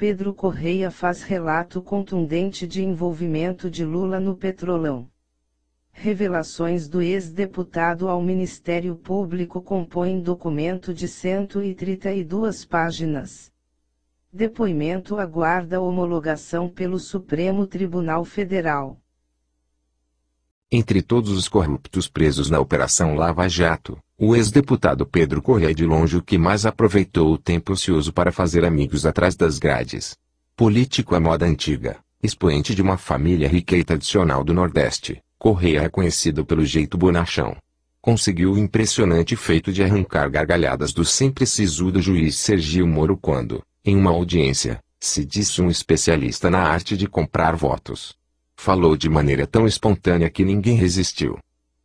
Pedro Correia faz relato contundente de envolvimento de Lula no Petrolão. Revelações do ex-deputado ao Ministério Público compõem documento de 132 páginas. Depoimento aguarda homologação pelo Supremo Tribunal Federal. Entre todos os corruptos presos na Operação Lava Jato, o ex-deputado Pedro Correia é de longe o que mais aproveitou o tempo ocioso para fazer amigos atrás das grades. Político à moda antiga, expoente de uma família rica e tradicional do Nordeste, Correia é conhecido pelo jeito bonachão. Conseguiu o impressionante feito de arrancar gargalhadas do sempre sisudo juiz Sergio Moro quando, em uma audiência, se disse um especialista na arte de comprar votos. Falou de maneira tão espontânea que ninguém resistiu.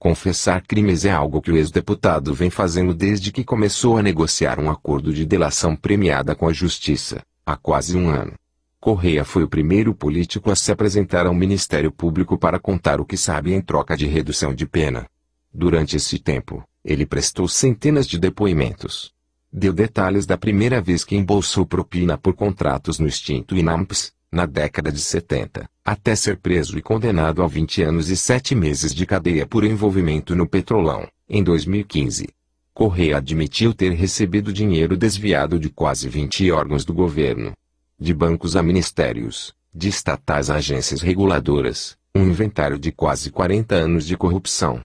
Confessar crimes é algo que o ex-deputado vem fazendo desde que começou a negociar um acordo de delação premiada com a Justiça, há quase um ano. Correia foi o primeiro político a se apresentar ao Ministério Público para contar o que sabe em troca de redução de pena. Durante esse tempo, ele prestou centenas de depoimentos. Deu detalhes da primeira vez que embolsou propina por contratos no extinto INAMPS, na década de 70, até ser preso e condenado a 20 anos e 7 meses de cadeia por envolvimento no Petrolão, em 2015. Correia admitiu ter recebido dinheiro desviado de quase 20 órgãos do governo, de bancos a ministérios, de estatais a agências reguladoras, um inventário de quase 40 anos de corrupção.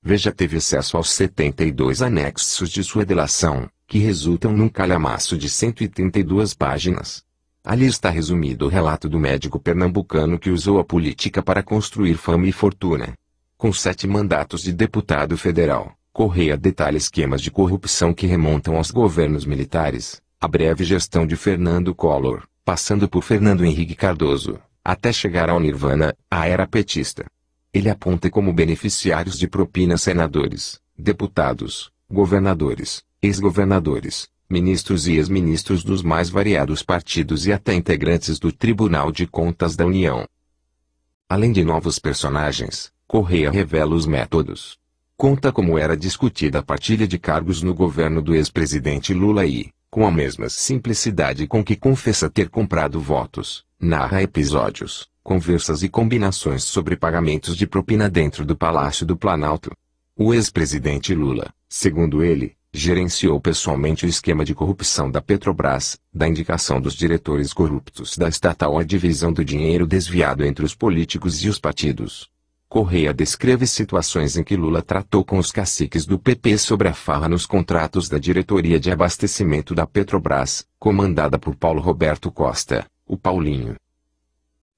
Veja teve acesso aos 72 anexos de sua delação, que resultam num calhamaço de 132 páginas. Ali está resumido o relato do médico pernambucano que usou a política para construir fama e fortuna. Com sete mandatos de deputado federal, Correia detalha esquemas de corrupção que remontam aos governos militares, a breve gestão de Fernando Collor, passando por Fernando Henrique Cardoso, até chegar ao Nirvana, a era petista. Ele aponta como beneficiários de propina senadores, deputados, governadores, ex-governadores, ministros e ex-ministros dos mais variados partidos e até integrantes do Tribunal de Contas da União. Além de novos personagens, Correia revela os métodos. Conta como era discutida a partilha de cargos no governo do ex-presidente Lula e, com a mesma simplicidade com que confessa ter comprado votos, narra episódios, conversas e combinações sobre pagamentos de propina dentro do Palácio do Planalto. O ex-presidente Lula, segundo ele, gerenciou pessoalmente o esquema de corrupção da Petrobras, da indicação dos diretores corruptos da estatal à divisão do dinheiro desviado entre os políticos e os partidos. Correia descreve situações em que Lula tratou com os caciques do PP sobre a farra nos contratos da diretoria de abastecimento da Petrobras, comandada por Paulo Roberto Costa, o Paulinho.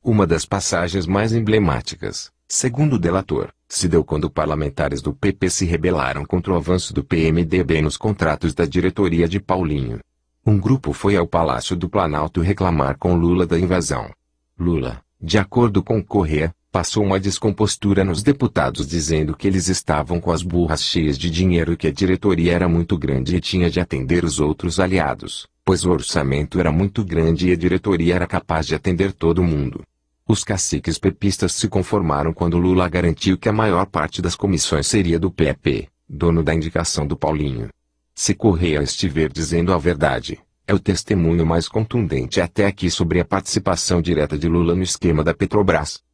Uma das passagens mais emblemáticas, segundo o delator, se deu quando parlamentares do PP se rebelaram contra o avanço do PMDB nos contratos da diretoria de Paulinho. Um grupo foi ao Palácio do Planalto reclamar com Lula da invasão. Lula, de acordo com Corrêa, passou uma descompostura nos deputados dizendo que eles estavam com as burras cheias de dinheiro e que a diretoria era muito grande e tinha de atender os outros aliados, pois o orçamento era muito grande e a diretoria era capaz de atender todo mundo. Os caciques pepistas se conformaram quando Lula garantiu que a maior parte das comissões seria do PP, dono da indicação do Paulinho. Se Correia estiver dizendo a verdade, é o testemunho mais contundente até aqui sobre a participação direta de Lula no esquema da Petrobras.